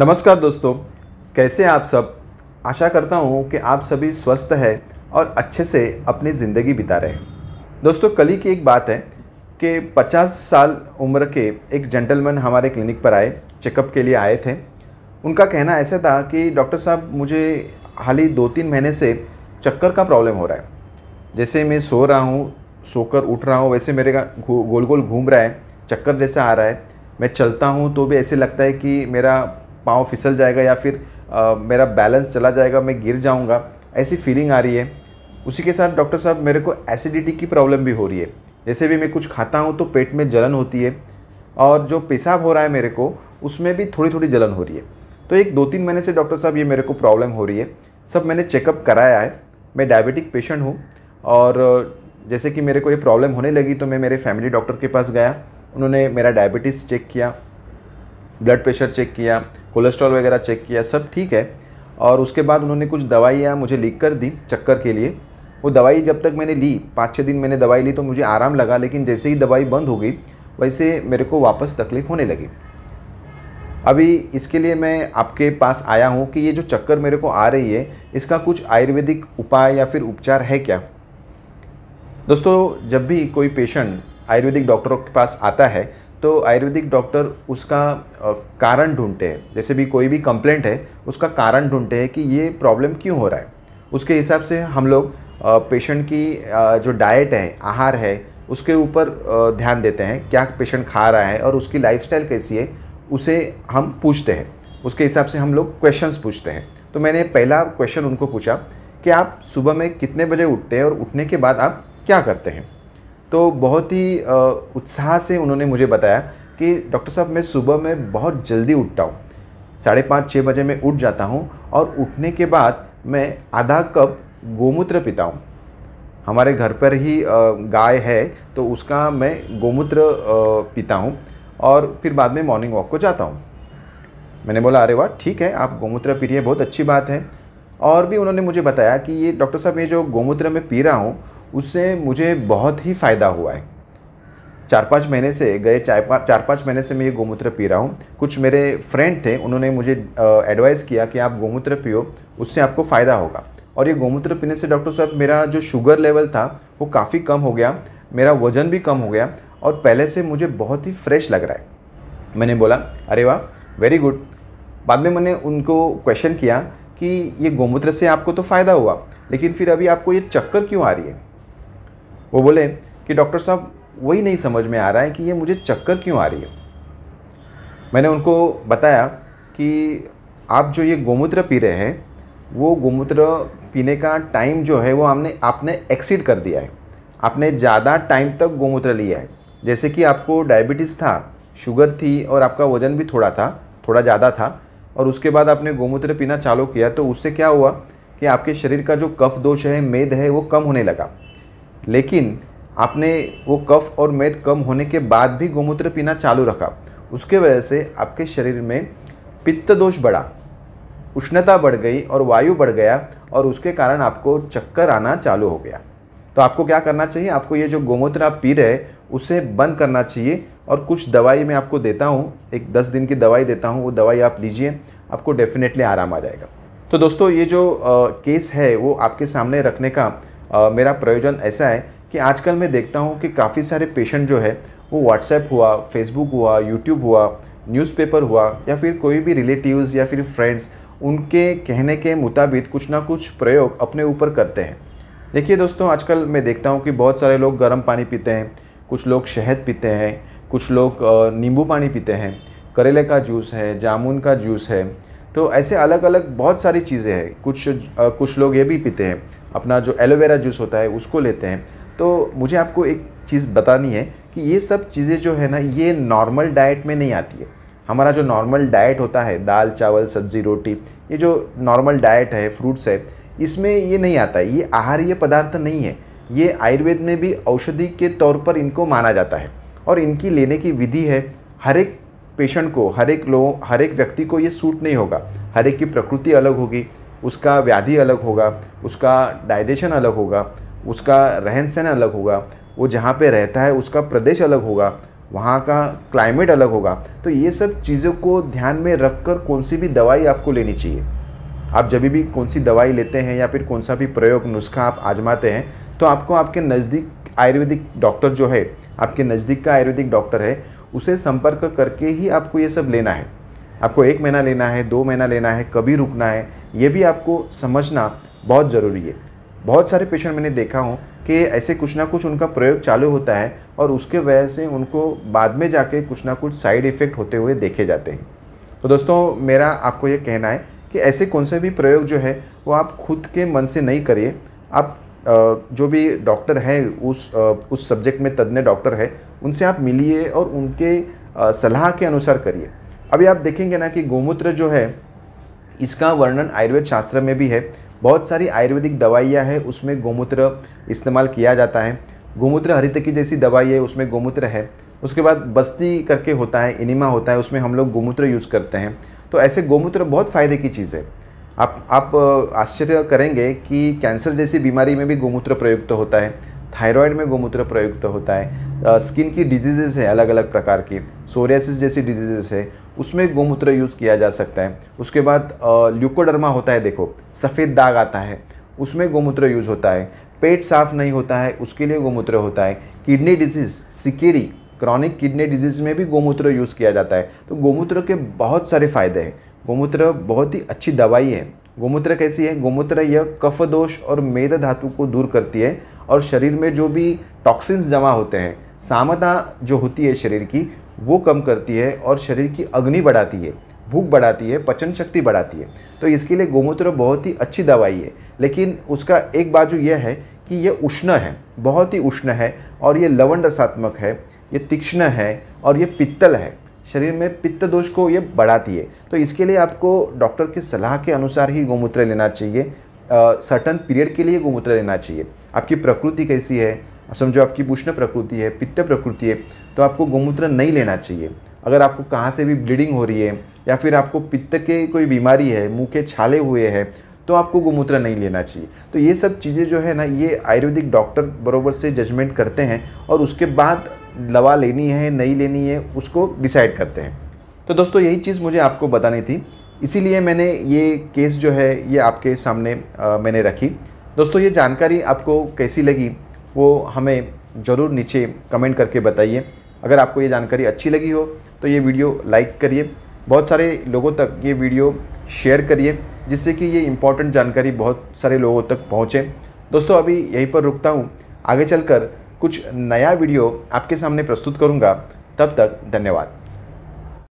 नमस्कार दोस्तों कैसे आप सब आशा करता हूँ कि आप सभी स्वस्थ हैं और अच्छे से अपनी ज़िंदगी बिता रहे हैं दोस्तों कल ही की एक बात है कि 50 साल उम्र के एक जेंटलमैन हमारे क्लिनिक पर आए चेकअप के लिए आए थे उनका कहना ऐसा था कि डॉक्टर साहब मुझे हाल ही दो तीन महीने से चक्कर का प्रॉब्लम हो रहा है जैसे मैं सो रहा हूँ सोकर उठ रहा हूँ वैसे मेरे का गोल गोल घूम रहा है चक्कर जैसा आ रहा है मैं चलता हूँ तो भी ऐसे लगता है कि मेरा पाँव फिसल जाएगा या फिर आ, मेरा बैलेंस चला जाएगा मैं गिर जाऊँगा ऐसी फीलिंग आ रही है उसी के साथ डॉक्टर साहब मेरे को एसिडिटी की प्रॉब्लम भी हो रही है जैसे भी मैं कुछ खाता हूँ तो पेट में जलन होती है और जो पेशाब हो रहा है मेरे को उसमें भी थोड़ी थोड़ी जलन हो रही है तो एक दो तीन महीने से डॉक्टर साहब ये मेरे को प्रॉब्लम हो रही है सब मैंने चेकअप कराया है मैं डायबिटिक पेशेंट हूँ और जैसे कि मेरे को ये प्रॉब्लम होने लगी तो मैं मेरे फैमिली डॉक्टर के पास गया उन्होंने मेरा डायबिटीज़ चेक किया ब्लड प्रेशर चेक किया कोलेस्ट्रॉल वगैरह चेक किया सब ठीक है और उसके बाद उन्होंने कुछ दवाइयाँ मुझे लिख कर दी चक्कर के लिए वो दवाई जब तक मैंने ली पाँच छः दिन मैंने दवाई ली तो मुझे आराम लगा लेकिन जैसे ही दवाई बंद हो गई वैसे मेरे को वापस तकलीफ़ होने लगी अभी इसके लिए मैं आपके पास आया हूँ कि ये जो चक्कर मेरे को आ रही है इसका कुछ आयुर्वेदिक उपाय या फिर उपचार है क्या दोस्तों जब भी कोई पेशेंट आयुर्वेदिक डॉक्टरों के पास आता है तो आयुर्वेदिक डॉक्टर उसका कारण ढूंढते हैं जैसे भी कोई भी कंप्लेंट है उसका कारण ढूंढते हैं कि ये प्रॉब्लम क्यों हो रहा है उसके हिसाब से हम लोग पेशेंट की जो डाइट है आहार है उसके ऊपर ध्यान देते हैं क्या पेशेंट खा रहा है और उसकी लाइफ कैसी है उसे हम पूछते हैं उसके हिसाब से हम लोग क्वेश्चन पूछते हैं तो मैंने पहला क्वेश्चन उनको पूछा कि आप सुबह में कितने बजे उठते हैं और उठने के बाद आप क्या करते हैं तो बहुत ही उत्साह से उन्होंने मुझे बताया कि डॉक्टर साहब मैं सुबह में बहुत जल्दी उठता हूँ साढ़े पाँच छः बजे मैं उठ जाता हूँ और उठने के बाद मैं आधा कप गोमूत्र पीता हूँ हमारे घर पर ही गाय है तो उसका मैं गोमूत्र पीता हूँ और फिर बाद में मॉर्निंग वॉक को जाता हूँ मैंने बोला अरे वाह ठीक है आप गोमूत्र पी रही है बहुत अच्छी बात है और भी उन्होंने मुझे बताया कि ये डॉक्टर साहब ये जो गोमूत्र मैं पी रहा हूँ उससे मुझे बहुत ही फ़ायदा हुआ है चार पाँच महीने से गए चार चार पाँच महीने से मैं ये गोमूत्र पी रहा हूँ कुछ मेरे फ्रेंड थे उन्होंने मुझे एडवाइस किया कि आप गोमूत्र पियो उससे आपको फ़ायदा होगा और ये गोमूत्र पीने से डॉक्टर साहब मेरा जो शुगर लेवल था वो काफ़ी कम हो गया मेरा वज़न भी कम हो गया और पहले से मुझे बहुत ही फ्रेश लग रहा है मैंने बोला अरे वाह वेरी गुड बाद में मैंने उनको क्वेश्चन किया कि ये गोमूत्र से आपको तो फ़ायदा हुआ लेकिन फिर अभी आपको ये चक्कर क्यों आ रही है वो बोले कि डॉक्टर साहब वही नहीं समझ में आ रहा है कि ये मुझे चक्कर क्यों आ रही है मैंने उनको बताया कि आप जो ये गोमूत्र पी रहे हैं वो गोमूत्र पीने का टाइम जो है वो हमने आपने एक्सीड कर दिया है आपने ज़्यादा टाइम तक गोमूत्र लिया है जैसे कि आपको डायबिटीज़ था शुगर थी और आपका वज़न भी थोड़ा था थोड़ा ज़्यादा था और उसके बाद आपने गोमूत्र पीना चालू किया तो उससे क्या हुआ कि आपके शरीर का जो कफ दोष है मेद है वो कम होने लगा लेकिन आपने वो कफ और मैद कम होने के बाद भी गोमूत्र पीना चालू रखा उसके वजह से आपके शरीर में पित्त दोष बढ़ा उष्णता बढ़ गई और वायु बढ़ गया और उसके कारण आपको चक्कर आना चालू हो गया तो आपको क्या करना चाहिए आपको ये जो गोमूत्र आप पी रहे उसे बंद करना चाहिए और कुछ दवाई मैं आपको देता हूँ एक दस दिन की दवाई देता हूँ वो दवाई आप लीजिए आपको डेफिनेटली आराम आ जाएगा तो दोस्तों ये जो आ, केस है वो आपके सामने रखने का आ, मेरा प्रयोजन ऐसा है कि आजकल मैं देखता हूँ कि काफ़ी सारे पेशेंट जो है वो व्हाट्सएप हुआ फेसबुक हुआ यूट्यूब हुआ न्यूज़पेपर हुआ या फिर कोई भी रिलेटिव्स या फिर फ्रेंड्स उनके कहने के मुताबिक कुछ ना कुछ प्रयोग अपने ऊपर करते हैं देखिए दोस्तों आजकल मैं देखता हूँ कि बहुत सारे लोग गर्म पानी पीते हैं कुछ लोग शहद पीते हैं कुछ लोग नींबू पानी पीते हैं करेले का जूस है जामुन का जूस है तो ऐसे अलग अलग बहुत सारी चीज़ें हैं कुछ कुछ लोग ये भी पीते हैं अपना जो एलोवेरा जूस होता है उसको लेते हैं तो मुझे आपको एक चीज़ बतानी है कि ये सब चीज़ें जो है ना ये नॉर्मल डाइट में नहीं आती है हमारा जो नॉर्मल डाइट होता है दाल चावल सब्ज़ी रोटी ये जो नॉर्मल डाइट है फ्रूट्स है इसमें ये नहीं आता है ये आहार्य पदार्थ नहीं है ये आयुर्वेद में भी औषधि के तौर पर इनको माना जाता है और इनकी लेने की विधि है हर एक पेशेंट को हर एक लोग हर एक व्यक्ति को ये सूट नहीं होगा हर एक की प्रकृति अलग होगी उसका व्याधि अलग होगा उसका डाइजेशन अलग होगा उसका रहन सहन अलग होगा वो जहाँ पे रहता है उसका प्रदेश अलग होगा वहाँ का क्लाइमेट अलग होगा तो ये सब चीज़ों को ध्यान में रख कर कौन सी भी दवाई आपको लेनी चाहिए आप जब भी कौन सी दवाई लेते हैं या फिर कौन सा भी प्रयोग नुस्खा आप आजमाते हैं तो आपको आपके नज़दीक आयुर्वेदिक डॉक्टर जो है आपके नज़दीक का आयुर्वेदिक डॉक्टर है उसे संपर्क करके ही आपको ये सब लेना है आपको एक महीना लेना है दो महीना लेना है कभी रुकना है ये भी आपको समझना बहुत ज़रूरी है बहुत सारे पेशेंट मैंने देखा हूँ कि ऐसे कुछ ना कुछ उनका प्रयोग चालू होता है और उसके वजह से उनको बाद में जाके कुछ ना कुछ साइड इफ़ेक्ट होते हुए देखे जाते हैं तो दोस्तों मेरा आपको ये कहना है कि ऐसे कौन से भी प्रयोग जो है वो आप खुद के मन से नहीं करिए आप जो भी डॉक्टर हैं उस उस सब्जेक्ट में तज्ञ डॉक्टर है उनसे आप मिलिए और उनके सलाह के अनुसार करिए अभी आप देखेंगे ना कि गोमूत्र जो है इसका वर्णन आयुर्वेद शास्त्र में भी है बहुत सारी आयुर्वेदिक दवाइयाँ हैं उसमें गोमूत्र इस्तेमाल किया जाता है गोमूत्र हरित की जैसी दवाई है उसमें गोमूत्र है उसके बाद बस्ती करके होता है इनिमा होता है उसमें हम लोग गोमूत्र यूज़ करते हैं तो ऐसे गोमूत्र बहुत फ़ायदे की चीज़ है आप आप आश्चर्य करेंगे कि कैंसर जैसी बीमारी में भी गोमूत्र प्रयुक्त होता है थायराइड में गोमूत्र प्रयुक्त होता है स्किन की डिजीजेस है अलग अलग प्रकार की सोरियासिस जैसी डिजीजेस है उसमें गोमूत्र यूज़ किया जा सकता है उसके बाद ल्यूकोडर्मा होता है देखो सफ़ेद दाग आता है उसमें गोमूत्र यूज़ होता है पेट साफ नहीं होता है उसके लिए गोमूत्र होता है किडनी डिजीज़ सिकेरी क्रॉनिक किडनी डिजीज़ में भी गोमूत्र यूज़ किया जाता है तो गोमूत्र के बहुत सारे फ़ायदे हैं गोमूत्र बहुत ही अच्छी दवाई है गोमूत्र कैसी है गोमूत्र यह कफ दोष और मेद धातु को दूर करती है और शरीर में जो भी टॉक्सिन्स जमा होते हैं सामता जो होती है शरीर की वो कम करती है और शरीर की अग्नि बढ़ाती है भूख बढ़ाती है पचन शक्ति बढ़ाती है तो इसके लिए गोमूत्र बहुत ही अच्छी दवाई है लेकिन उसका एक बाजू यह है कि यह उष्ण है बहुत ही उष्ण है और ये लवण रसात्मक है ये तीक्ष्ण है और ये पित्तल है शरीर में पित्त दोष को ये बढ़ाती है तो इसके लिए आपको डॉक्टर की सलाह के अनुसार ही गोमूत्र लेना चाहिए सर्टन पीरियड के लिए गोमूत्र लेना चाहिए आपकी प्रकृति कैसी है समझो आपकी उष्ण प्रकृति है पित्त प्रकृति है तो आपको गोमूत्र नहीं लेना चाहिए अगर आपको कहाँ से भी ब्लीडिंग हो रही है या फिर आपको पित्त के कोई बीमारी है मुँह के छाले हुए हैं तो आपको गोमूत्र नहीं लेना चाहिए तो ये सब चीज़ें जो है ना ये आयुर्वेदिक डॉक्टर बरोबर से जजमेंट करते हैं और उसके बाद दवा लेनी है नहीं लेनी है उसको डिसाइड करते हैं तो दोस्तों यही चीज़ मुझे आपको बतानी थी इसीलिए मैंने ये केस जो है ये आपके सामने आ, मैंने रखी दोस्तों ये जानकारी आपको कैसी लगी वो हमें ज़रूर नीचे कमेंट करके बताइए अगर आपको ये जानकारी अच्छी लगी हो तो ये वीडियो लाइक करिए बहुत सारे लोगों तक ये वीडियो शेयर करिए जिससे कि ये इम्पॉर्टेंट जानकारी बहुत सारे लोगों तक पहुँचे दोस्तों अभी यहीं पर रुकता हूँ आगे चलकर कुछ नया वीडियो आपके सामने प्रस्तुत करूँगा तब तक धन्यवाद